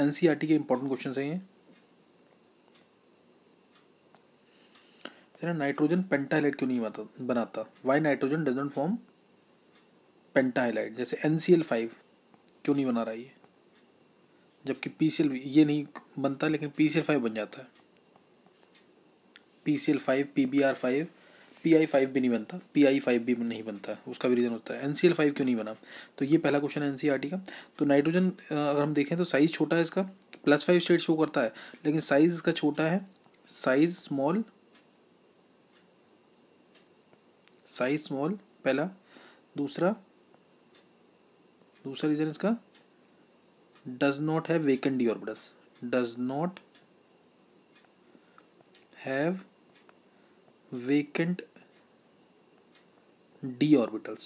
N e के important question है ये नाइट्रोजन पेंटाहाइलाइट क्यों नहीं बनाता बनाता why nitrogen doesn't form pentahalide जैसे एन क्यों नहीं बना रहा ये जबकि पी ये नहीं बनता लेकिन पी बन जाता है P C L five P B R five P I five भी नहीं बनता पी आई फाइव भी नहीं बनता उसका भी रीज़न होता है एन सी एल फाइव क्यों नहीं बना तो ये पहला क्वेश्चन है एन सी आर टी का तो नाइट्रोजन अगर हम देखें तो साइज़ छोटा है इसका प्लस फाइव स्टेट शो करता है लेकिन साइज़ इसका छोटा है साइज़ स्मॉल साइज स्मॉल पहला दूसरा दूसरा रीज़न इसका does not have vacant d orbitals does not have vacant d orbitals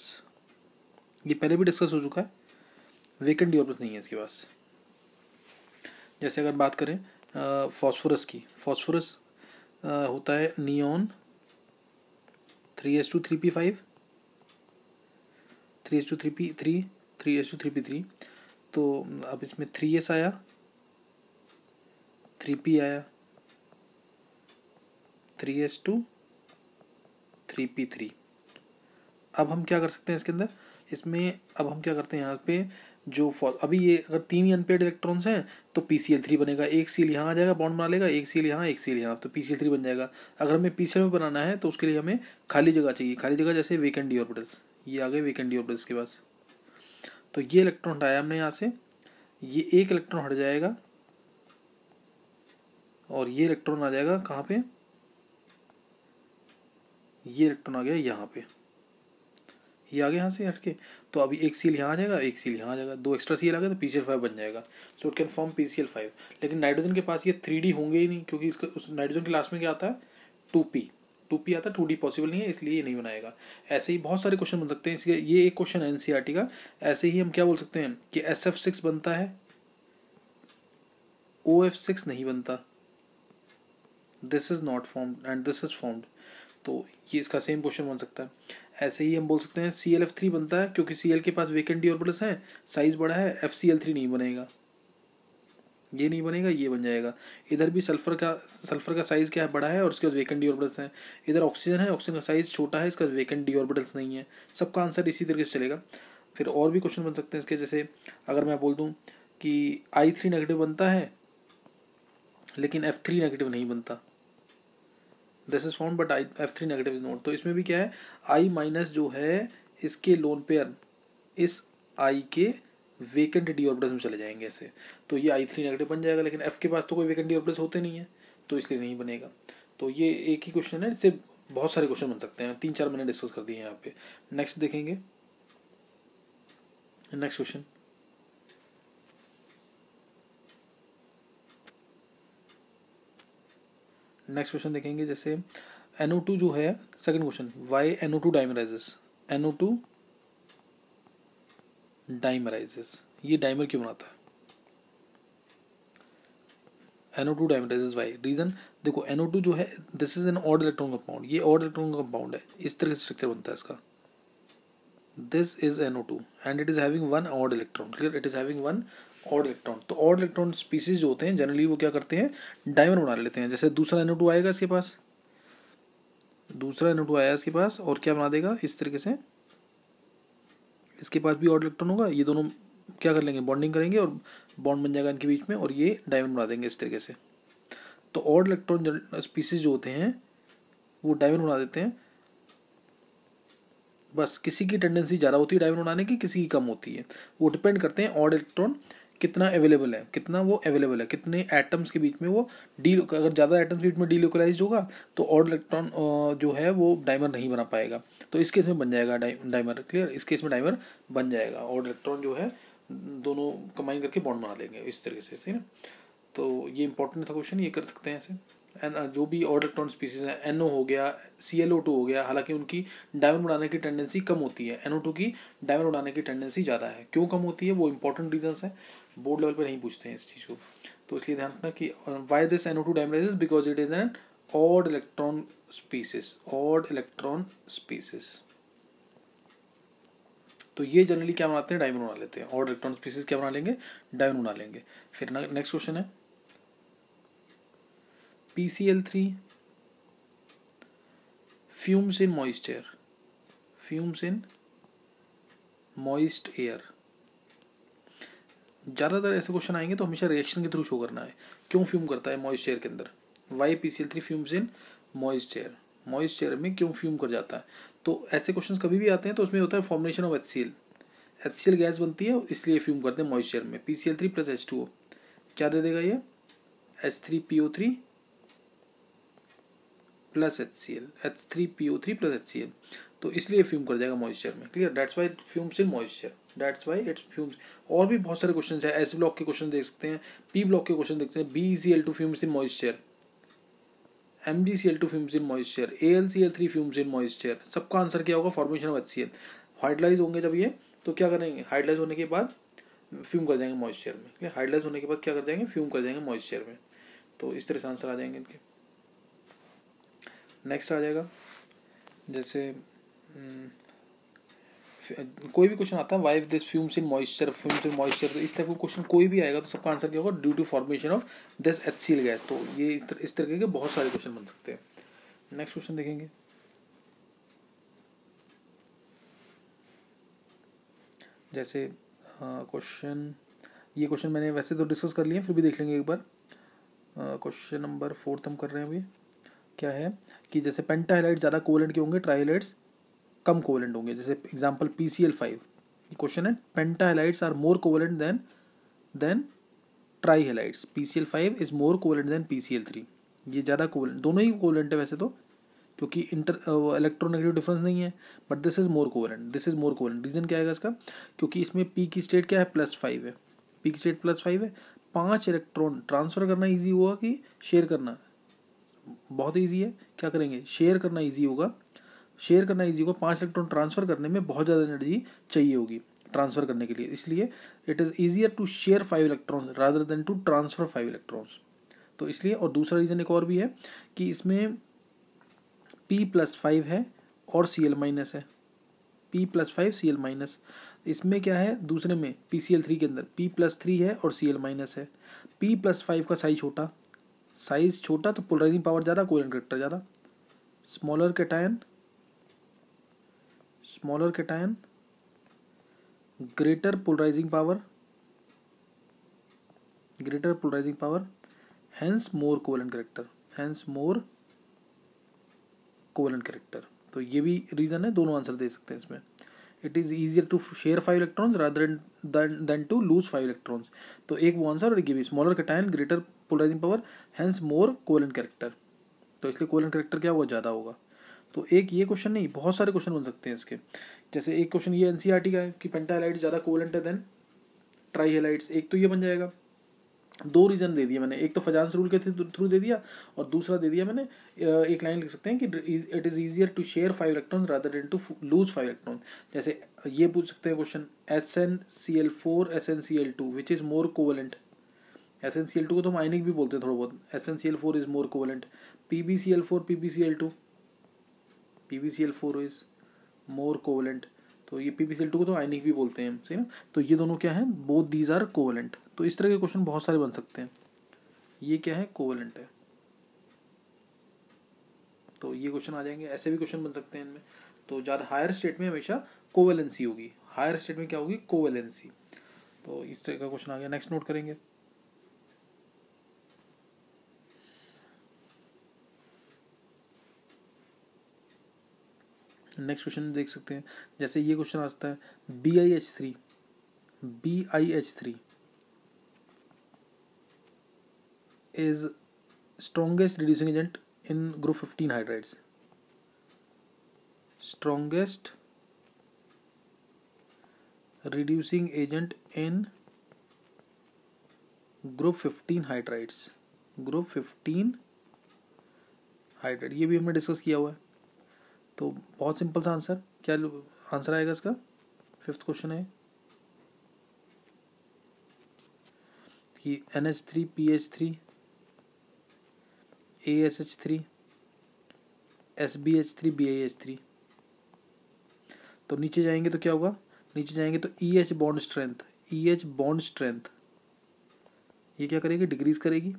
ये पहले भी डिस्कस हो चुका है वेकेंट डी ऑर्बिटल्स नहीं है इसके पास जैसे अगर बात करें फॉस्फोरस की फॉस्फोरस होता है neon three s two three p five three s two three p three three s two three p three तो अब इसमें थ्री एस आया थ्री पी आया three s two three p three अब हम क्या कर सकते हैं इसके अंदर इसमें अब हम क्या करते हैं यहाँ पे जो अभी ये अगर तीन ही अनपेड इलेक्ट्रॉन्स हैं तो पी सी एल थ्री बनेगा एक सील यहाँ आ जाएगा बॉन्ड बना लेगा एक सील यहाँ एक सील यहाँ तो पी सी एल थ्री बन जाएगा अगर हमें पी सी एल में बनाना है तो उसके लिए हमें खाली जगह चाहिए खाली जगह जैसे वीकेंड डी ऑर्बिटल्स ये आ गए वेकेंडी डी ऑर्बिटल्स के पास तो ये इलेक्ट्रॉन हटाया हमने यहाँ से ये एक इलेक्ट्रॉन हट जाएगा और ये इलेक्ट्रॉन आ जाएगा कहाँ पे ये इलेक्ट्रॉन आ गया यहाँ पे ये आ गया यहाँ से हटके तो अभी एक सील यहाँ आ जाएगा एक सील यहाँ आ जाएगा दो एक्स्ट्रा सील आ गया तो पी सी एल फाइव बन जाएगा so it can form P C L five लेकिन नाइट्रोजन के पास ये थ्री डी होंगे ही नहीं क्योंकि इसका उस नाइट्रोजन के लास्ट में क्या आता है टू पी टू पी आता है टू डी पॉसिबल नहीं है इसलिए ये नहीं बनाएगा ऐसे ही बहुत सारे क्वेश्चन बन सकते हैं इसके ये एक क्वेश्चन है एन e का ऐसे ही हम क्या बोल सकते हैं कि एस एफ सिक्स बनता है ओ एफ सिक्स नहीं बनता this is not formed and this is formed तो ये इसका सेम क्वेश्चन बन सकता है ऐसे ही हम बोल सकते हैं सी एल एफ थ्री बनता है क्योंकि सी एल के पास वेकेंट डी ऑर्बिटल्स हैं साइज बड़ा है एफ सी एल थ्री नहीं बनेगा ये नहीं बनेगा ये बन जाएगा इधर भी सल्फर का सल्फर का साइज़ क्या है बड़ा है और उसके बाद वेकेंट डी ऑर्बिटल्स हैं इधर ऑक्सीजन है ऑक्सीजन का साइज़ छोटा है इसका वेकेंट डी ऑर्बिटल्स नहीं है सबका आंसर इसी तरीके से चलेगा फिर और भी क्वेश्चन बन सकते हैं इसके जैसे अगर मैं बोल दूँ कि आई थ्री नेगेटिव बनता है लेकिन एफ थ्री नेगेटिव नहीं बनता this is form but I F three negative is not तो इसमें भी क्या है आई माइनस जो है इसके लोन पेयर इस आई के वेकेंट डी ऑर्बिटल्स में चले जाएंगे ऐसे तो ये आई थ्री नेगेटिव बन जाएगा लेकिन एफ के पास तो कोई वेकेंट डी ऑर्बिटल्स होते नहीं है तो इसलिए नहीं बनेगा तो ये एक ही क्वेश्चन है इससे बहुत सारे क्वेश्चन बन सकते हैं तीन चार मैंने डिस्कस कर दिए यहाँ पे नेक्स्ट देखेंगे नेक्स्ट क्वेश्चन नेक्स्ट क्वेश्चन देखेंगे जैसे एनओ टू जो है second question why NO two dimerises NO two dimerises ये डाइमर क्यों बनाता है NO two dimerises why reason देखो एनओ टू जो है this is an odd electron compound ये ऑड इलेक्ट्रॉन कंपाउंड है इस तरह से स्ट्रक्चर बनता है इसका this is NO two and it is having one odd electron clear it is having one odd electron तो ऑड इलेक्ट्रॉन स्पीसीज जो होते हैं जनरली वो क्या करते हैं डायमंड बना लेते हैं जैसे दूसरा एनो टू आएगा इसके पास दूसरा एनो टू आया इसके पास और क्या बना देगा इस तरीके से इसके पास भी ऑड इलेक्ट्रॉन होगा ये दोनों क्या कर लेंगे बॉन्डिंग करेंगे और बॉन्ड बन जाएगा इनके बीच में और ये डायमंड बना देंगे इस तरीके से तो ऑड इलेक्ट्रॉन स्पीसीज जो होते हैं वो डायमंड बना देते हैं बस किसी की टेंडेंसी ज़्यादा होती है डायमंड बनाने की किसी की कम होती है वो डिपेंड करते हैं ऑड इलेक्ट्रॉन कितना अवेलेबल है कितना वो अवेलेबल है कितने एटम्स के बीच में वो डी अगर ज़्यादा एटम्स के बीच में डीलोकलाइज होगा तो और इलेक्ट्रॉन जो है वो डाइमर नहीं बना पाएगा तो इस केस में बन जाएगा डाइमर क्लियर इस केस में डाइमर बन जाएगा और इलेक्ट्रॉन जो है दोनों कंबाइन करके बॉन्ड बना लेंगे इस तरीके से सही ना तो ये इंपॉर्टेंट था क्वेश्चन ये कर सकते हैं ऐसे जो भी और इलेक्ट्रॉन स्पीसीज है एनओ हो गया सी एल ओ टू हो गया हालांकि उनकी डायमंड उड़ाने की टेंडेंसी कम होती है एनओ टू की डायमंड उड़ाने की टेंडेंसी ज़्यादा है क्यों कम होती है वो इंपॉर्टेंट रीजन्स है बोर्ड लेवल पर नहीं पूछते हैं इस चीज़ को तो इसलिए ध्यान रखना कि why this N O two dimerise because it is an odd electron species odd electron species तो ये जनरली क्या बनाते हैं डायमंड बना लेते हैं और इलेक्ट्रॉन स्पीसीज क्या बना लेंगे डायमंड बना लेंगे फिर नेक्स्ट क्वेश्चन है PCl3 fumes in moist air fumes in moist air ज़्यादातर ऐसे क्वेश्चन आएंगे तो हमेशा रिएक्शन के थ्रू शो करना है क्यों फ्यूम करता है मॉइस्ट एयर के अंदर why P C L three fumes in moist air moist air में क्यों फ्यूम कर जाता है तो ऐसे क्वेश्चन कभी भी आते हैं तो उसमें होता है formation of H C L H C L gas बनती है इसलिए फ्यूम करते हैं मॉइस्ट एयर में P C L three plus H two O क्या दे देगा ये H three P O three plus H C L H three P O three plus H C L तो इसलिए फ्यूम कर जाएगा मॉइस्चर में clear that's why fumes in moisture that's why it's fumes और भी बहुत सारे क्वेश्चन है एस ब्लॉक के क्वेश्चन देख सकते हैं पी ब्लॉक के क्वेश्चन देखते हैं B C L two fumes in moisture M G C L two fumes in moisture A L C L three fumes in moisture सबका आंसर क्या होगा formation of H C L hydrolyse होंगे जब ये तो क्या करेंगे हाइडलाइज होने के बाद फ्यूम कर जाएंगे मॉइस्चर में हाइडलाइज होने के बाद क्या कर जाएंगे फ्यूम कर जाएंगे मॉइस्चर में तो इस तरह से आंसर आ जाएंगे इनके नेक्स्ट आ जाएगा जैसे हम्म, कोई भी क्वेश्चन आता है why this fumes in moisture fumes in moisture तो इस टाइप का क्वेश्चन कोई भी आएगा तो सबका आंसर क्या होगा due to formation of this H gas तो ये इस, तरह इस तरीके के बहुत सारे क्वेश्चन बन सकते हैं नेक्स्ट क्वेश्चन देखेंगे जैसे क्वेश्चन ये क्वेश्चन मैंने वैसे तो डिस्कस कर लिए फिर भी देख लेंगे एक बार क्वेश्चन नंबर फोर्थ हम कर रहे हैं अभी क्या है कि जैसे पेंटाहाइलाइट ज़्यादा कोवलेंट के होंगे ट्राइलाइट्स कम कोवलेंट होंगे जैसे example P C L five question है pentahalides are more than than than halides P C L five is more covalent than P C L three ये ज़्यादा कोवलेंट दोनों ही कोवलेंट है वैसे तो क्योंकि इंटर इलेक्ट्रोनेगेटिव डिफरेंस नहीं है but this is more covalent this is more covalent reason क्या आएगा इसका क्योंकि इसमें पी की स्टेट क्या है प्लस फाइव है पी की स्टेट प्लस फाइव है पाँच इलेक्ट्रॉन ट्रांसफ़र करना ईजी हुआ कि शेयर करना बहुत ईजी है क्या करेंगे शेयर करना ईजी होगा शेयर करना ईजी होगा पाँच इलेक्ट्रॉन ट्रांसफर करने में बहुत ज़्यादा एनर्जी चाहिए होगी ट्रांसफर करने के लिए इसलिए it is easier to share five electrons rather than to transfer five electrons तो इसलिए और दूसरा रीज़न एक और भी है कि इसमें पी प्लस फाइव है और सी एल माइनस है P plus five C L minus इसमें क्या है दूसरे में पी सी एल थ्री के अंदर पी प्लस थ्री है और सी एल माइनस है पी प्लस फाइव का साइज छोटा साइज छोटा तो पोलराइजिंग पावर ज़्यादा कोलन करेक्टर ज़्यादा smaller cation smaller cation greater polarising power greater polarising power hence more covalent character hence more covalent character तो ये भी रीज़न है दोनों आंसर दे सकते हैं इसमें it is easier to share five electrons rather than to lose five electrons तो एक वो आंसर और ये भी smaller cation greater polarising power hence more covalent character तो इसलिए कोलन करेक्टर क्या होगा ज़्यादा होगा तो एक ये क्वेश्चन नहीं बहुत सारे क्वेश्चन बन सकते हैं इसके जैसे एक क्वेश्चन ये एन e का है कि पेंटाइलाइट ज़्यादा कोलेंट है देन ट्राईहेलाइट्स एक तो ये बन जाएगा दो रीज़न दे दिए मैंने एक तो फजांस रूल के थ्रू दे दिया और दूसरा दे दिया मैंने एक लाइन लिख सकते हैं कि it is easier to share five electron rather than to lose five electron जैसे ये पूछ सकते हैं question S N C L four S N C L two which is more covalent S N C L two को तो हम ionic भी बोलते हैं थोड़ा बहुत S N C L four is more covalent P B C L four P B C L two P B C L four is more covalent तो ये P B C L two को तो ionic भी बोलते हैं सही ना तो ये दोनों क्या है बोथ दीज आर कोवलेंट तो इस तरह के क्वेश्चन बहुत सारे बन सकते हैं ये क्या है कोवलेंट है तो ये क्वेश्चन आ जाएंगे ऐसे भी क्वेश्चन बन सकते हैं इनमें तो ज़्यादा हायर स्टेट में हमेशा कोवेलेंसी होगी हायर स्टेट में क्या होगी कोवेलेंसी तो इस तरह का क्वेश्चन आ गया नेक्स्ट नोट करेंगे नेक्स्ट क्वेश्चन देख सकते हैं जैसे ये क्वेश्चन आता है B I H three B I H three is strongest reducing agent in group fifteen hydrides strongest reducing agent in group fifteen hydrides group fifteen hydride ये भी हमने डिस्कस किया हुआ है तो बहुत सिंपल सा आंसर क्या आंसर आएगा इसका फिफ्थ क्वेश्चन है कि N H three P H three A S H three S B H three B I H three तो नीचे जाएंगे तो क्या होगा नीचे जाएंगे तो E H bond strength E H bond strength ये क्या करेगी डिक्रीज करेगी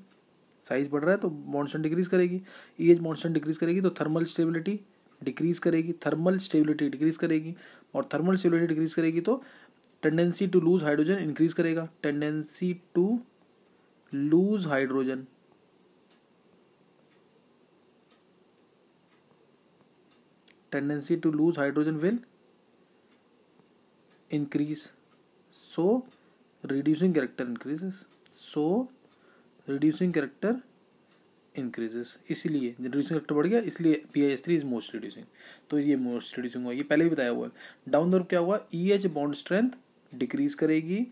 साइज बढ़ रहा है तो मॉन्सन डिक्रीज करेगी ई एच मॉन्सन डिक्रीज करेगी तो थर्मल स्टेबिलिटी डिक्रीज करेगी थर्मल स्टेबिलिटी डिक्रीज करेगी और थर्मल स्टेबिलिटी डिक्रीज करेगी तो tendency to lose hydrogen increase करेगा tendency to lose hydrogen tendency to lose hydrogen will increase so reducing character increases so reducing character increases इसीलिए reducing factor बढ़ गया इसलिए P H three is most reducing तो ये most reducing हुआ ये पहले ही बताया हुआ है डाउन दर क्या हुआ E H bond strength decrease करेगी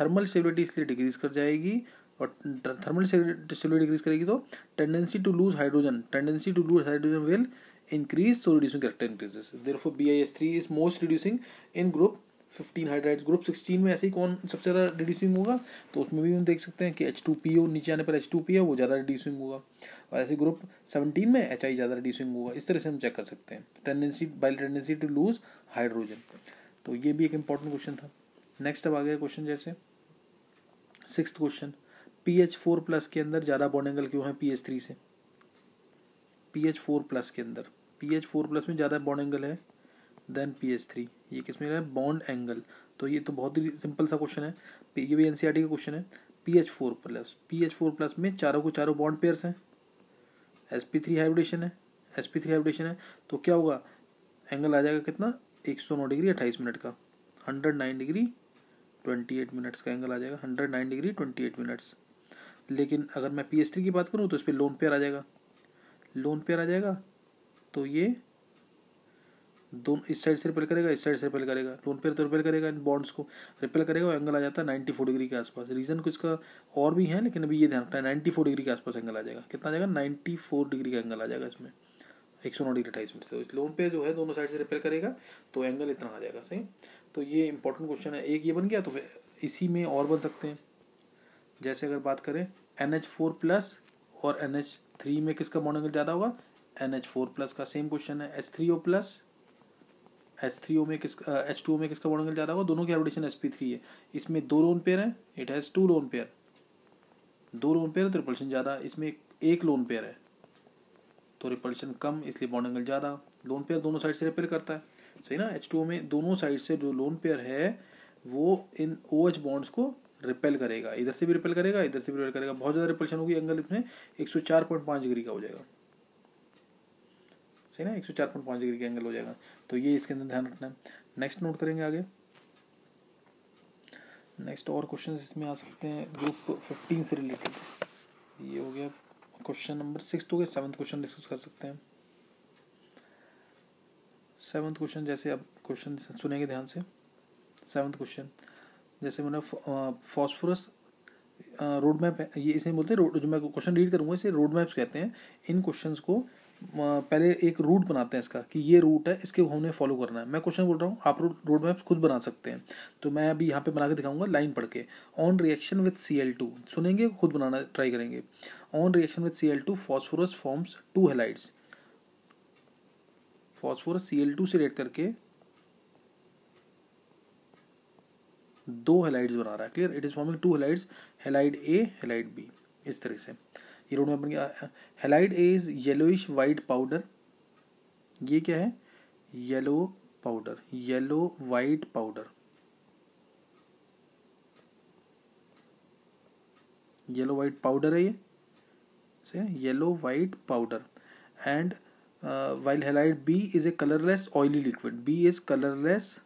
थर्मल स्टेबिलिटी इसलिए डिक्रीज कर जाएगी और थर्मल स्टेबिलिटी डिक्रीज करेगी तो tendency to lose hydrogen tendency to lose hydrogen will increase so reducing increases there reducing B I S three is most reducing in group fifteen hydride group sixteen में ऐसे ही कौन सबसे ज़्यादा reducing होगा तो उसमें भी हम देख सकते हैं कि एच टू पी ओ नीचे आने पर एच टू पी है वो ज़्यादा रिड्यूसिंग होगा और ऐसे ग्रुप सेवनटीन में एच आई ज़्यादा रिड्यूसिंग होगा इस तरह से हम चेक कर सकते हैं tendency by tendency to lose hydrogen तो ये भी एक इंपॉर्टेंट क्वेश्चन था नेक्स्ट अब आ गया क्वेश्चन जैसे six question P H four plus के अंदर ज़्यादा बॉन्ड एंगल क्यों है पी एच थ्री से पी एच फोर प्लस के अंदर पी एच फोर प्लस में ज़्यादा बॉन्ड एंगल है देन पी एच थ्री ये किस में बॉन्ड एंगल तो ये तो बहुत ही सिंपल सा क्वेश्चन है ये भी एन सी आर टी का क्वेश्चन है P H four plus P H four plus में चारों को चारों बॉन्ड पेयर्स हैं एस पी थ्री हाइब्रिडेशन है एस पी थ्री हाइब्रिडेशन है तो क्या होगा एंगल आ जाएगा कितना एक सौ नौ डिग्री अट्ठाईस मिनट का hundred nine degree twenty eight minutes का एंगल आ जाएगा hundred nine degree twenty eight minutes लेकिन अगर मैं पी एच थ्री की बात करूँ तो इस पर लोन पेयर आ जाएगा लोन पेयर आ जाएगा तो ये दोनों इस साइड से रिपेल करेगा इस साइड से रिपेल करेगा लोन पेयर तो रिपेल करेगा इन बॉन्ड्स को रिपेल करेगा और एंगल आ जाता है नाइन्टी फोर डिग्री के आसपास रीज़न कुछ का और भी है लेकिन अभी ये ध्यान रखना है नाइन्टी फोर डिग्री के आसपास एंगल आ जाएगा कितना आ जाएगा नाइन्टी फोर डिग्री का एंगल आ जाएगा इसमें एक सौ नौ डिग्री अट्ठाईस मिनट से लोन तो पे जो है दोनों साइड से रिपेयर करेगा तो एंगल इतना आ जाएगा सही तो ये इंपॉर्टेंट क्वेश्चन है एक ये बन गया तो फिर इसी में और बन सकते हैं जैसे अगर बात करें एन एच फोर प्लस और एन एच थ्री में किसका बॉन्ड एंगल ज़्यादा होगा एन एच फोर प्लस का सेम क्वेश्चन है H three O plus H three O में किस एच टू ओ में किसका बॉन्ड एंगल ज़्यादा होगा दोनों की हाइब्रिडेशन एस पी थ्री है इसमें दो लोन पेयर है it has two lone pair दो लोन पेयर तो रिपल्शन ज़्यादा इसमें एक लोन पेयर है तो रिपल्शन कम इसलिए बॉन्ड एंगल ज़्यादा लोन पेयर दोनों साइड से रिपेयर करता है सही ना एच टू ओ में दोनों साइड से जो लोन पेयर है वो इन ओ एच बॉन्ड्स को रिपेल करेगा इधर से भी रिपेल करेगा इधर से भी रिपेल करेगा बहुत ज़्यादा रिपल्शन होगी एंगल इसमें एक सौ चार पॉइंट पाँच डिग्री का हो जाएगा सही ना एक सौ चार पॉइंट पाँच डिग्री का एंगल हो जाएगा तो ये इसके अंदर ध्यान रखना है नेक्स्ट नोट करेंगे आगे नेक्स्ट और क्वेश्चन इसमें आ सकते हैं ग्रुप फिफ्टीन से रिलेटेड ये हो गया क्वेश्चन नंबर सिक्स हो गया सेवन्थ क्वेश्चन डिस्कस कर सकते हैं सेवन्थ क्वेश्चन जैसे अब क्वेश्चन सुनेंगे ध्यान से सेवन्थ क्वेश्चन जैसे मैंने फॉस्फोरस रोड मैप है ये इसे बोलते हैं रोड जो मैं क्वेश्चन रीड करूँगा इसे रोड मैप्स कहते हैं इन क्वेश्चंस को पहले एक रूट बनाते हैं इसका कि ये रूट है इसके हमने फॉलो करना है मैं क्वेश्चन बोल रहा हूँ आप रूट रोड मैप खुद बना सकते हैं तो मैं अभी यहाँ पे बना के दिखाऊंगा लाइन पढ़ के on reaction with C L two सुनेंगे खुद बनाना ट्राई करेंगे on reaction with C L two phosphorus forms two halides phosphorus C L two से रेड करके दो हेलाइट्स बना रहा है clear it is forming two halides halide A halide B इस तरह से ये रोड मैप बन गया halide is yellowish white powder ये क्या है yellow powder yellow white powder yellow white powder है ये से yellow white powder and while halide B is a colourless oily liquid B is colourless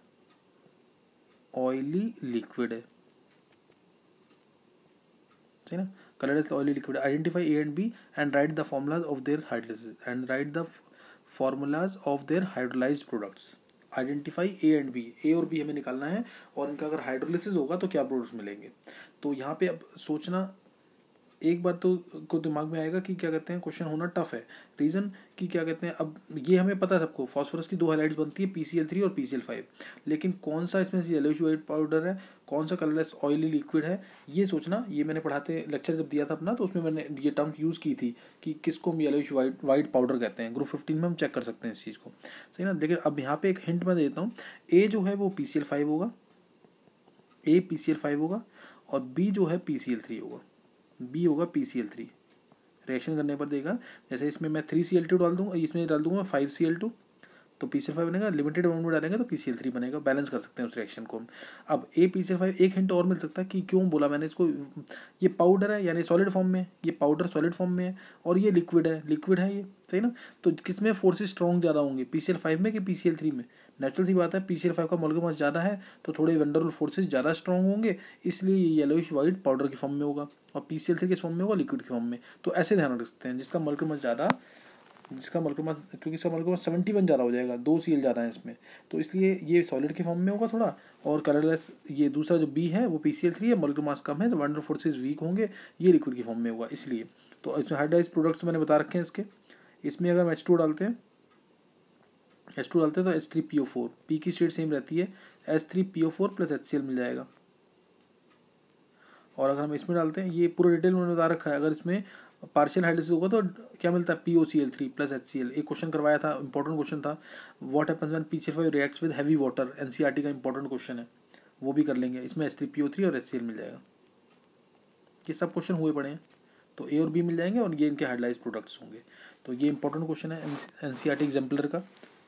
oily liquid है uh, ना colorless oily liquid identify a and b and write the formulas of their hydrolysis and write the formulas of their hydrolyzed products identify A and B A और B हमें निकालना है और इनका अगर hydrolysis होगा तो क्या प्रोडक्ट्स मिलेंगे तो यहाँ पे अब सोचना एक बार तो को दिमाग में आएगा कि क्या कहते हैं क्वेश्चन होना टफ है रीज़न कि क्या कहते हैं अब ये हमें पता है सबको फॉस्फोरस की दो हाइलाइट्स बनती है पी सी एल थ्री और पी सी एल फाइव लेकिन कौन सा इसमें से वाइट पाउडर है कौन सा कलरलेस ऑयली लिक्विड है ये सोचना ये मैंने पढ़ाते लेक्चर जब दिया था अपना तो उसमें मैंने ये टर्म यूज़ की थी कि किसको हम येलोश वाइट वाइट पाउडर कहते हैं ग्रुप फिफ्टीन में हम चेक कर सकते हैं इस चीज़ को सही ना लेकिन अब यहाँ पे एक हिंट मैं देता हूँ ए जो है वो पी सी एल फाइव होगा A P C L five होगा और बी जो है पी सी एल थ्री होगा बी होगा P C L three reaction करने पर देगा जैसे इसमें मैं थ्री सी एल टू डाल दूँगा इसमें डाल दूँगा फाइव सी एल टू तो पी सी एल फाइव बनेगा लिमिटेड अमाउंट में डालेंगे तो पी सी एल थ्री बनेगा बैलेंस कर सकते हैं उस रिएक्शन को हम अब A P C L five एक हिंट और मिल सकता है कि क्यों बोला मैंने इसको ये पाउडर है यानी सॉलिड फॉर्म में ये पाउडर सॉलिड फॉर्म में है और ये लिक्विड है लिक्विड है ये सही ना तो किस में फोर्सेज स्ट्रॉन्ग ज़्यादा होंगे पी सी एल फाइव में कि पी सी एल थ्री में नेचुरल सी बात है पी सी एल फाइव का मोलर मास ज़्यादा है तो थोड़े वंडरफुल फोर्सेज ज़्यादा स्ट्रॉन्ग होंगे इसलिए ये येलोइश वाइट पाउडर के फॉर्म में होगा और पी सी एल थ्री किस फॉर्म में होगा लिक्विड के फॉर्म में तो ऐसे ध्यान रख सकते हैं जिसका मलकर मस ज़्यादा जिसका मलकर मस क्योंकि इसका मलकर मस सेवेंटी वन ज़्यादा हो जाएगा दो सी एल ज़्यादा है इसमें तो इसलिए ये सॉलिड के फॉर्म में होगा थोड़ा और कलरलेस ये दूसरा जो बी है वो पी सी एल थ्री है मलकर मास कम है तो वंडर फोर्सेज वीक होंगे ये लिक्विड के फॉर्म में होगा इसलिए तो इसमें हाइड्राइज प्रोडक्ट्स मैंने बता रखे हैं इसके इसमें अगर हम एच टू डालते हैं एच टू डालते हैं तो H three P O four P की स्टेट सेम रहती है H three P O four plus H C L मिल जाएगा और अगर हम इसमें डालते हैं ये पूरा डिटेल उन्होंने बता रखा है अगर इसमें पार्शियल हाइड्रोसिस होगा तो क्या मिलता है P O C L three plus H C L एक क्वेश्चन करवाया था इंपॉर्टेंट क्वेश्चन था what happens when P C L five reacts with heavy water N C R T का इंपॉर्टेंट क्वेश्चन है वो भी कर लेंगे इसमें S three P O three और एच सी एल मिल जाएगा ये सब क्वेश्चन हुए पड़े हैं तो ए और बी मिल जाएंगे और ये इनके हेडलाइज प्रोडक्ट्स होंगे तो ये इंपॉर्टेंट क्वेश्चन है N C R T exemplar का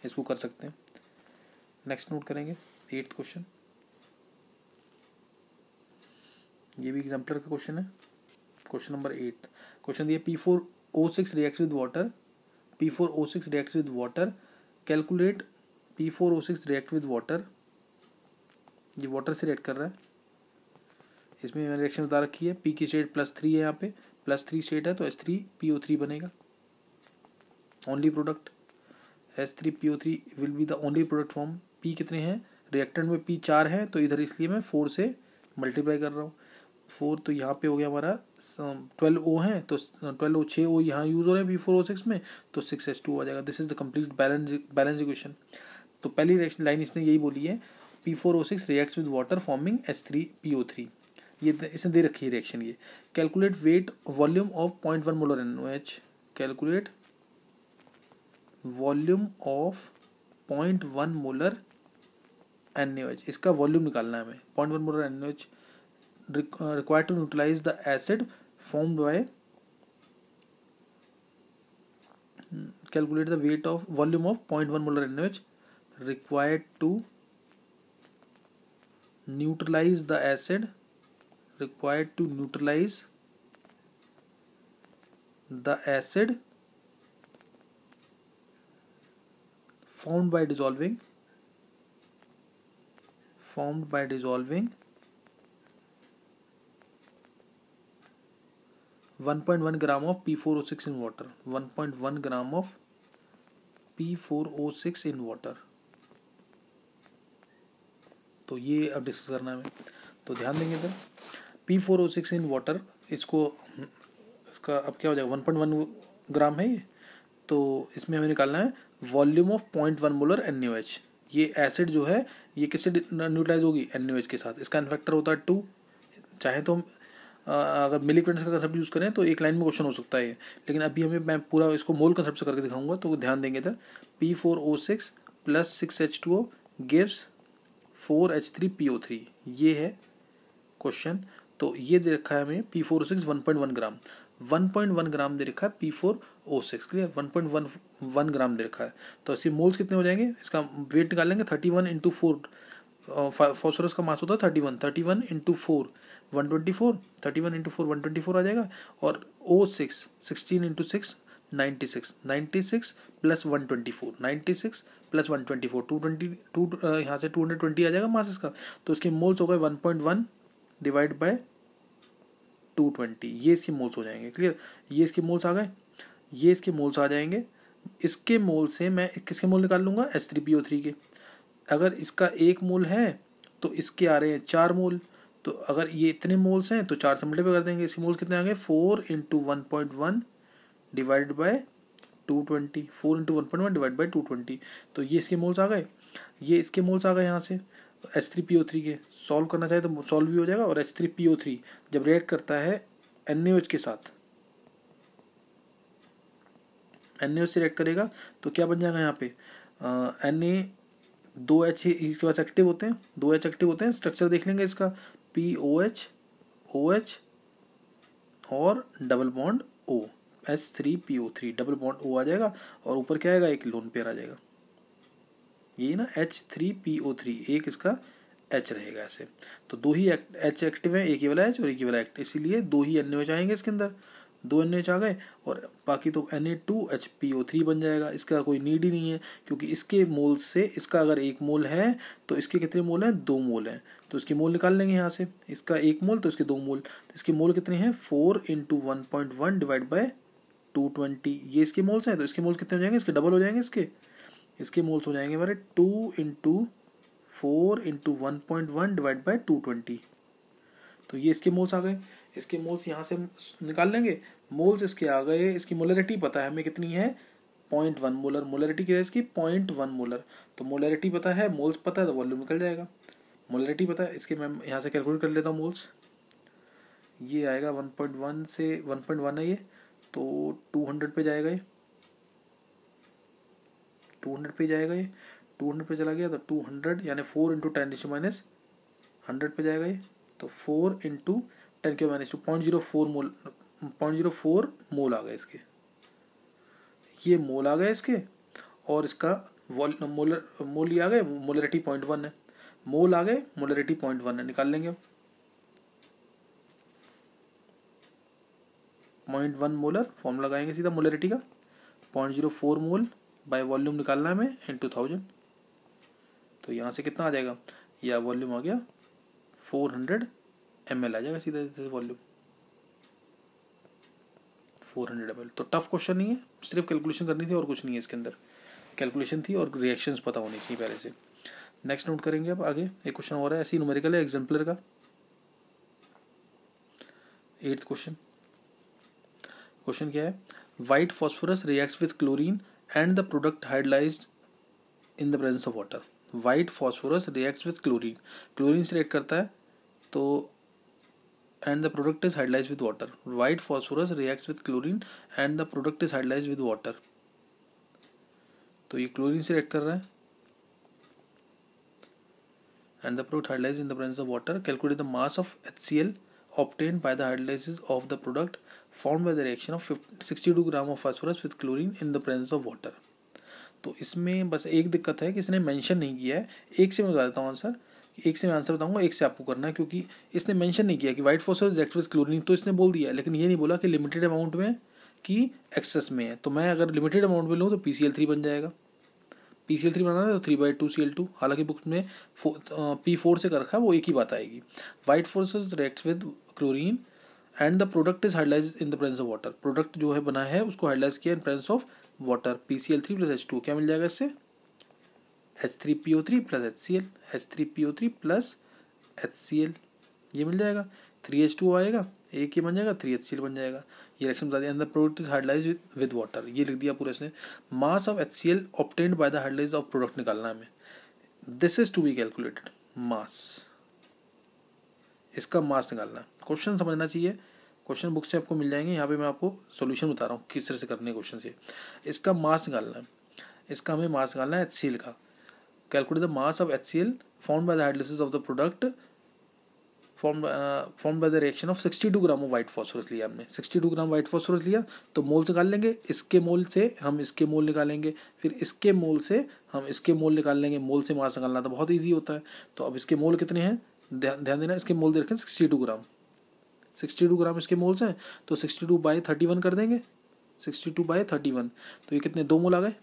इसको कर सकते हैं नेक्स्ट नोट करेंगे एट्थ क्वेश्चन ये भी एग्जाम्पलर का क्वेश्चन है क्वेश्चन नंबर एट क्वेश्चन दिया P four O six react with water P four O six react with water calculate P four O six react with water ये water से react कर रहा है इसमें मैंने रिएक्शन बता रखी है पी की स्टेट प्लस थ्री है यहाँ पे प्लस थ्री स्टेट है तो S three P O three बनेगा only product S three P O three will be the only product form P कितने हैं रिएक्टेंट में पी चार है तो इधर इसलिए मैं फोर से मल्टीप्लाई कर रहा हूँ फोर तो यहाँ पे हो गया हमारा ट्वेल्व ओ है तो ट्वेल्व ओ छः ओ यहाँ यूज़ हो रहे हैं बी फोर ओ सिक्स में तो सिक्स एस टू आ जाएगा this is the complete balance balance equation तो पहली लाइन इसने यही बोली है P four O six reacts with water forming S three P O three ये इसने दे रखी है रिएक्शन ये calculate weight volume of point one molar N O H calculate volume of point one molar N O H इसका volume निकालना है हमें point one molar N O H Uh, required to neutralize the acid formed by hmm, calculate the weight of volume of 0.1 molar NH required to neutralize the acid required to neutralize the acid formed by dissolving formed by dissolving 1.1 one point P4O6 gram of 1.1 four O P4O6 in water तो ये अब discuss करना है तो ध्यान देंगे इधर P four O six in water इसको इसका अब क्या हो जाएगा वन पॉइंट वन ग्राम है ये तो इसमें हमें निकालना है volume of point one molar N U H ये एसिड जो है ये किससे न्यूट्राइज होगी एन यू एच के साथ इसका इन्फेक्टर होता है टू चाहे तो हम अगर मिली क्वेंट्स का कंसेप्ट यूज़ करें तो एक लाइन में क्वेश्चन हो सकता है लेकिन अभी हमें मैं पूरा इसको मोल कंसेप्ट से करके दिखाऊंगा तो ध्यान देंगे इधर P four O six plus six H two O gives four H three P O three ये है क्वेश्चन तो ये दे रखा है हमें P four O six one point one gram one point one gram दे रखा है P four O six clear one point one one gram दे रखा है तो इसके मोल्स कितने हो जाएंगे इसका वेट निकालेंगे thirty one into four phosphorus का मास होता है thirty one thirty one into four one twenty four thirty one into four one twenty four आ जाएगा और O six sixteen into six ninety six ninety six plus one twenty four ninety six plus one twenty four two twenty two यहाँ से two hundred twenty आ जाएगा masses का तो इसके moles हो गए one point one divide by two twenty ये इसके मोल्स हो जाएंगे क्लियर ये इसके मोल्स आ गए ये इसके मोल्स आ जाएंगे इसके मोल से मैं किसके मोल निकाल लूँगा S three P O three के अगर इसका एक मोल है तो इसके आ रहे हैं चार मोल तो अगर ये इतने मोल्स हैं तो चार से मल्टीपे कर देंगे इसी मोल्स कितने आएंगे four into one point one divide by two twenty four into one point one divide by two twenty तो ये इसके मोल्स आ गए ये इसके मोल्स आ गए यहाँ से H three P O three के सॉल्व करना चाहिए तो सॉल्व भी हो जाएगा और H three P O three जब रिएक्ट करता है एन ए एच के साथ एन ए एच से रिएक्ट करेगा तो क्या बन जाएगा यहाँ पे एन ए दो एच इसके पास एक्टिव होते हैं दो एच एक्टिव होते हैं स्ट्रक्चर देख लेंगे इसका P O H O H और double bond O S three P O three double bond O आ जाएगा और ऊपर क्या आएगा एक लोन पेयर आ जाएगा ये ना H three P O three एक इसका एच रहेगा ऐसे तो दो ही एच एक्टिव है एक ही वाला एच और एक ही वाला एक्ट इसीलिए दो ही अन्य हो जाएंगे इसके अंदर दो एन आ गए और बाकी तो N A two H P O three बन जाएगा इसका कोई नीड ही नहीं है क्योंकि इसके मोल से इसका अगर एक मोल है तो इसके कितने मोल हैं दो मोल हैं तो इसके मोल निकाल लेंगे यहाँ से इसका एक मोल तो इसके दो मोल तो इसके मोल कितने हैं four into one point one divide by two twenty ये इसके मोल्स हैं तो इसके मोल कितने हो जाएंगे इसके डबल हो जाएंगे इसके इसके मोल्स हो जाएंगे हमारे two into four into one point one divide by two twenty तो ये इसके मोल्स आ गए इसके मोल्स यहाँ से निकाल लेंगे मोल्स इसके आ गए इसकी मोलरिटी पता है हमें कितनी है पॉइंट वन मोलर मोलरिटी क्या है इसकी पॉइंट वन मोलर तो मोलरिटी पता है मोल्स पता है तो वॉल्यूम निकल जाएगा मोलरिटी पता है इसके मैं यहाँ से कैलकुलेट कर लेता हूँ मोल्स ये आएगा वन पॉइंट वन से वन पॉइंट वन है ये तो टू हंड्रेड पे जाएगा ये टू हंड्रेड पे जाएगा ये टू हंड्रेड पे चला गया तो टू हंड्रेड यानी four into ten minus hundred पे जाएगा ये तो फोर इंटू टेन के minus two point zero four mole point zero four mole आ गए इसके ये मोल आ गए इसके और इसका वॉल मोलर मोल ये आ गए मोलरिटी पॉइंट वन है मोल आ गए मोलरिटी पॉइंट वन है निकाल लेंगे हम पॉइंट वन मोलर फॉर्म लगाएंगे सीधा मोलरिटी का point zero four mole by volume निकालना है हमें इन टू थाउजेंड तो यहाँ से कितना आ जाएगा यह वॉल्यूम आ गया फोर हंड्रेड एम एल आ जाएगा सीधा सीधे volume four hundred M L तो टफ क्वेश्चन नहीं है सिर्फ कैलकुलेशन करनी थी और कुछ नहीं है इसके अंदर कैलकुलेशन थी और रिएक्शंस पता होनी चाहिए पहले से नेक्स्ट नोट करेंगे अब आगे एक क्वेश्चन और है ऐसी न्यूमेरिकल है एग्जाम्पलर का एट्थ क्वेश्चन क्वेश्चन क्या है white phosphorus reacts with chlorine and the product hydrolyse in the presence of water white phosphorus reacts with chlorine chlorine से रिएक्ट करता है तो and the product is hydrolyzed with water. White phosphorus reacts with chlorine and the product is hydrolyzed with water. तो ये chlorine से react कर रहा है and the product hydrolyzed in the presence of water. Calculate the mass of HCl obtained by the hydrolysis of the product formed by the reaction of 50, 62 gram of phosphorus with chlorine in the presence of water तो इसमें बस एक दिक्कत है कि इसने mention नहीं किया है एक से मैं बता देता हूँ आंसर एक से मैं आंसर बताऊंगा एक से आपको करना है क्योंकि इसने मेंशन नहीं किया कि white force act with chlorine तो इसने बोल दिया लेकिन ये नहीं बोला कि लिमिटेड अमाउंट में कि एक्सेस में है तो मैं अगर लिमिटेड अमाउंट में लूँ तो पी सी एल थ्री बन जाएगा पी सी एल थ्री बनाना तो three by two C L two हालांकि बुक्स में पी फोर से कर रखा है वो एक ही बात आएगी white force reacts with chlorine and the product is hydrolyse in the presence of water product जो है बना है उसको हाइडलाइज किया in presence of water P C L three plus H two क्या मिल जाएगा इससे H3PO3 plus HCl H3PO3 plus HCl ये मिल जाएगा 3H2 आएगा एक ये बन जाएगा 3HCl बन जाएगा ये रिएक्शन बता दिया अंदर product is hydrolyse with with water ये लिख दिया पूरे इसने mass of H C L obtained by the hydrolyse of product निकालना हमें this is to be calculated mass इसका मास निकालना क्वेश्चन समझना चाहिए क्वेश्चन बुक से आपको मिल जाएंगे यहाँ पे मैं आपको सोल्यूशन बता रहा हूँ किस तरह से करने क्वेश्चन से इसका मास निकालना है इसका हमें मास निकालना है एच सी एल का Calculate the mass of HCl formed by the hydrolysis of the product formed uh, formed by the reaction of 62 gram of white phosphorus लिया हमने 62 ग्राम वाइट फॉस्फोरस लिया तो मोल निकाल लेंगे इसके मोल से हम इसके मोल निकालेंगे फिर इसके मोल से हम इसके मोल निकाल लेंगे मोल से मास निकालना तो बहुत ईजी होता है तो अब इसके मोल कितने हैं ध्यान देना इसके मोल दे रखें sixty two gram sixty two gram इसके मोल्स हैं तो sixty two by thirty one कर देंगे sixty two by thirty one तो ये कितने दो मोल आ गए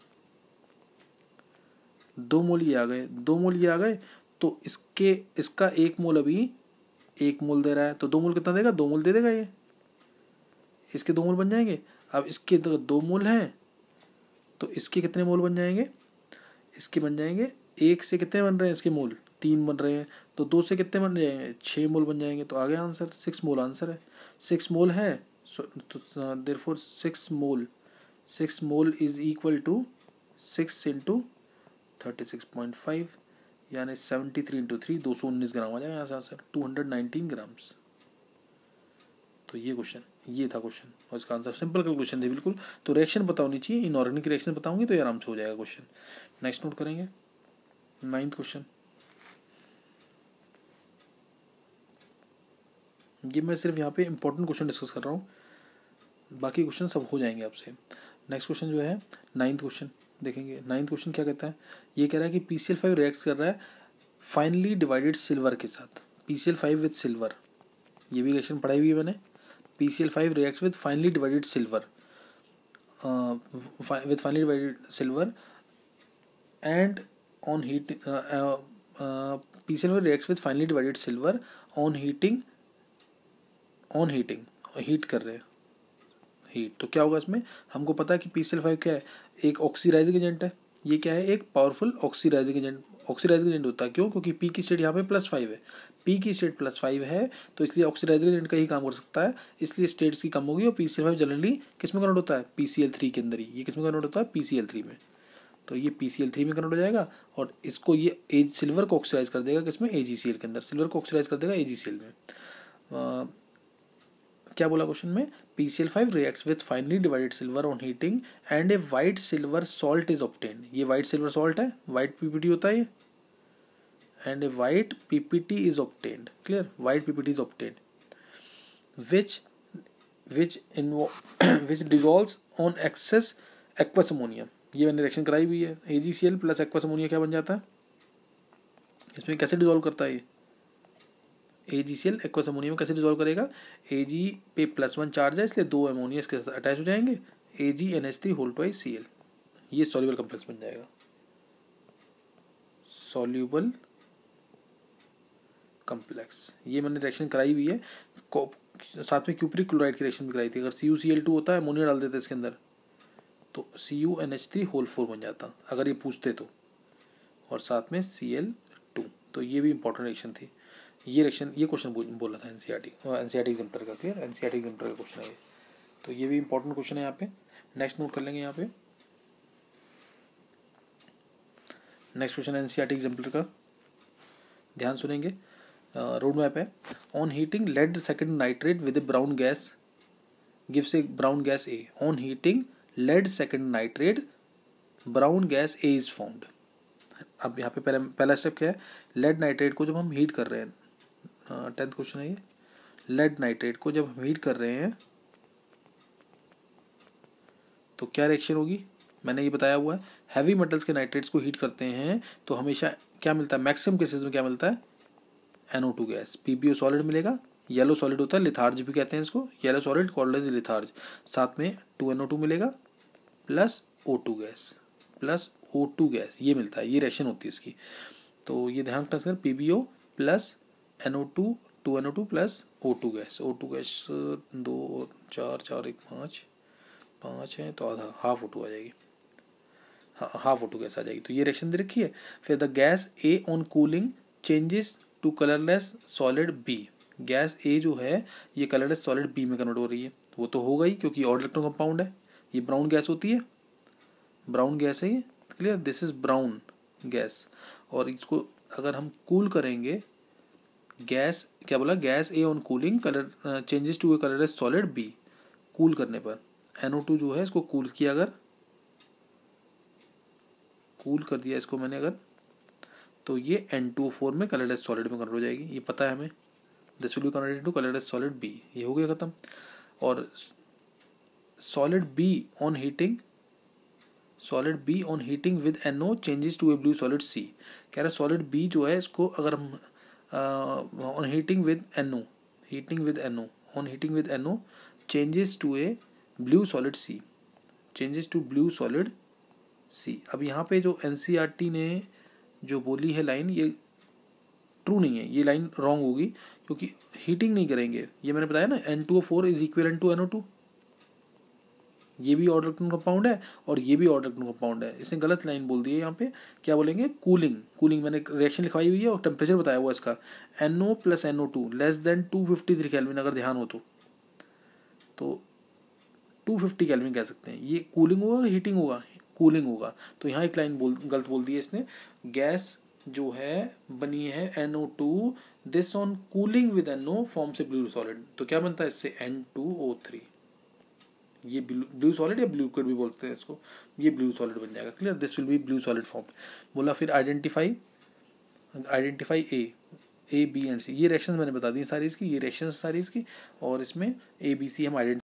दो मोल ये आ गए दो मोल ये आ गए तो इसके इसका एक मोल अभी एक मोल दे रहा है तो दो मोल कितना देगा दो मोल दे देगा ये इसके दो मोल बन जाएंगे अब इसके दो मोल हैं तो इसके कितने मोल बन जाएंगे इसके बन जाएंगे एक से कितने बन रहे हैं इसके मोल तीन बन रहे हैं तो दो से कितने बन जाएंगे छः मोल बन जाएंगे तो आ गया आंसर सिक्स मोल आंसर है सिक्स मोल है तो देर तो, four six mole six mole is equal to six into thirty six point five यानी सेवेंटी थ्री इंटू थ्री दो सौ उन्नीस ग्राम आ जाएगा यहाँ से answer two hundred nineteen grams तो ये क्वेश्चन ये था क्वेश्चन और इसका आंसर सिंपल का क्वेश्चन थे बिल्कुल तो रिएक्शन बतानी चाहिए इन ऑर्गेनिक रिएक्शन बताऊंगी तो ये आराम से हो जाएगा क्वेश्चन नेक्स्ट नोट करेंगे नाइन्थ क्वेश्चन ये मैं सिर्फ यहाँ पे इंपॉर्टेंट क्वेश्चन डिस्कस कर रहा हूँ बाकी क्वेश्चन सब हो जाएंगे आपसे नेक्स्ट क्वेश्चन जो है नाइन्थ क्वेश्चन देखेंगे नाइन्थ क्वेश्चन क्या कहता है ये कह रहा है कि P C L five react कर रहा है फाइनली डिवाइडेड सिल्वर के साथ P C L five with silver ये भी रिएक्शन पढ़ाई हुई है मैंने P C L five react with finely divided silver with finely divided silver and on heat P C L five react with finely divided silver on heating on heating heat कर रहे हैं heat तो क्या होगा इसमें हमको पता है कि पी सी एल फाइव क्या है एक ऑक्सीडाइजिंग एजेंट है ये क्या है एक powerful oxidizing agent oxidizing agent होता है क्यों क्योंकि पी की स्टेट यहाँ पे प्लस फाइव है पी की स्टेट प्लस फाइव है तो इसलिए ऑक्सीडाइजिंग एजेंट का ही काम कर सकता है इसलिए स्टेट्स की कम होगी और P C L five generally किस में कन्वर्ट होता है पी सी एल थ्री के अंदर ही ये किस में कन्वर्ट होता है पी सी एल थ्री में तो ये पी सी एल थ्री में कन्वर्ट हो जाएगा और इसको ये एज सिल्वर को ऑक्सीडाइज कर देगा किसमें ए जी सी एल के अंदर सिल्वर को ऑक्सीडाइज कर देगा ए जी सी एल में क्या बोला क्वेश्चन में P C L five react with finely divided silver on heating and a white silver salt is obtain ये वाइट सिल्वर सॉल्ट है वाइट पीपीटी होता है and a white PPT is obtained clear white PPT is obtained which which in which dissolve on excess aqueous ammonium ये मैंने reaction कराई हुई है A G C L plus aqueous ammonia क्या बन जाता है इसमें कैसे डिजोल्व करता है ये A G C L aqueous ammonium में कैसे डिजोल्व करेगा ए जी पे प्लस वन चार्ज है इसलिए दो अमोनिया इसके साथ अटैच हो जाएंगे A G N H three whole two I C L ये सॉल्यूबल कम्प्लेक्स बन जाएगा सॉल्यूबल कम्प्लेक्स ये मैंने रिएक्शन कराई हुई है साथ में क्यूपरिक क्लोराइड की रिएक्शन भी कराई थी अगर C U C L two होता है अमोनिया डाल देते इसके अंदर तो C U N H three whole four बन जाता अगर ये पूछते तो और साथ में सी एल टू तो ये भी इंपॉर्टेंट रिएक्शन थी ये इलेक्शन ये क्वेश्चन बोल रहा था N C R T N C R T का clear N C R T का क्वेश्चन है तो ये भी इंपॉर्टेंट क्वेश्चन है यहाँ पे नेक्स्ट नोट कर लेंगे यहाँ पे next question N C R T का ध्यान सुनेंगे रोड मैप है on heating lead second nitrate with a brown gas gives a brown gas A on heating lead second nitrate brown gas A is found अब यहाँ पे पहले पहला step क्या है लेड नाइट्रेट को जब हम हीट कर रहे हैं टेंथ हाँ, क्वेश्चन है ये लेड नाइट्रेट को जब हम हीट कर रहे हैं तो क्या रिएक्शन होगी मैंने ये बताया हुआ है हैवी मेटल्स के नाइट्रेट्स को हीट करते हैं तो हमेशा क्या मिलता है मैक्सिमम केसेस में क्या मिलता है NO two gas PBO solid मिलेगा येलो सॉलिड होता है लिथार्ज भी कहते हैं इसको येलो सॉलिड कॉलेज लिथार्ज साथ में टू एनओ टू मिलेगा plus O two gas plus O two gas ये मिलता है ये रिएक्शन होती है इसकी तो ये ध्यान रखना sir P B O plus NO two two N O two plus O two gas O two gas दो और चार चार एक पाँच पाँच है तो आधा हाफ ओ टू आ जाएगी हाँ हाफ ओ टू गैस आ जाएगी तो ये रिएक्शन दे रखी है फिर the gas A on cooling changes to colourless solid B gas A जो है ये कलरलेस सॉलिड बी में कन्वर्ट हो रही है वो तो होगा ही क्योंकि और इलेक्ट्रॉन कंपाउंड है ये ब्राउन गैस होती है ब्राउन गैस है ये clear this is brown gas और इसको अगर हम कूल करेंगे गैस क्या बोला gas A on cooling colour changes to a colourless solid B cool करने पर एनओ टू जो है इसको कूल किया अगर कूल कर दिया इसको मैंने अगर तो ये एन टू फोर में कलर एज सॉलिड में कन्वर्ट हो जाएगी ये पता है हमें this will be converted to colourless solid B ये हो गया ख़त्म और solid B on heating solid B on heating with N O changes to a blue solid C कह रहा है सॉलिड बी जो है इसको अगर हम uh, on heating with NO heating with NO on heating with NO changes to a blue solid C changes to blue solid C अब यहाँ पे जो एन ने जो बोली है लाइन ये ट्रू नहीं है ये लाइन रॉन्ग होगी क्योंकि हीटिंग नहीं करेंगे ये मैंने बताया ना N two O four is equal to N O two ये भी ऑर्डर इलेक्ट्रॉन कंपाउंड है और ये भी ऑर्डर इलेक्ट्रॉन कंपाउंड है इसने गलत लाइन बोल दी है यहाँ पे क्या बोलेंगे कूलिंग कूलिंग मैंने रिएक्शन लिखवाई हुई है और टेम्परेचर बताया हुआ इसका NO plus N O two less than two fifty three kelvin अगर ध्यान हो तो टू फिफ्टी कैलविन कह सकते हैं ये कूलिंग होगा हीटिंग होगा कूलिंग होगा तो यहाँ एक लाइन बोल गलत बोल दी है इसने गैस जो है बनी है N O two this on cooling with N O form से ब्लू सॉलिड तो क्या बनता है इससे एन टू ओ थ्री ये ब्लू सॉलिड या ब्लू लिक्विड भी बोलते हैं इसको ये ब्लू सॉलिड बन जाएगा clear this will be blue solid form बोला फिर identify identify A A B and C ये रिएक्शन मैंने बता दी सारी इसकी ये रिएक्शन सारी इसकी और इसमें ए बी सी हम आइडेंट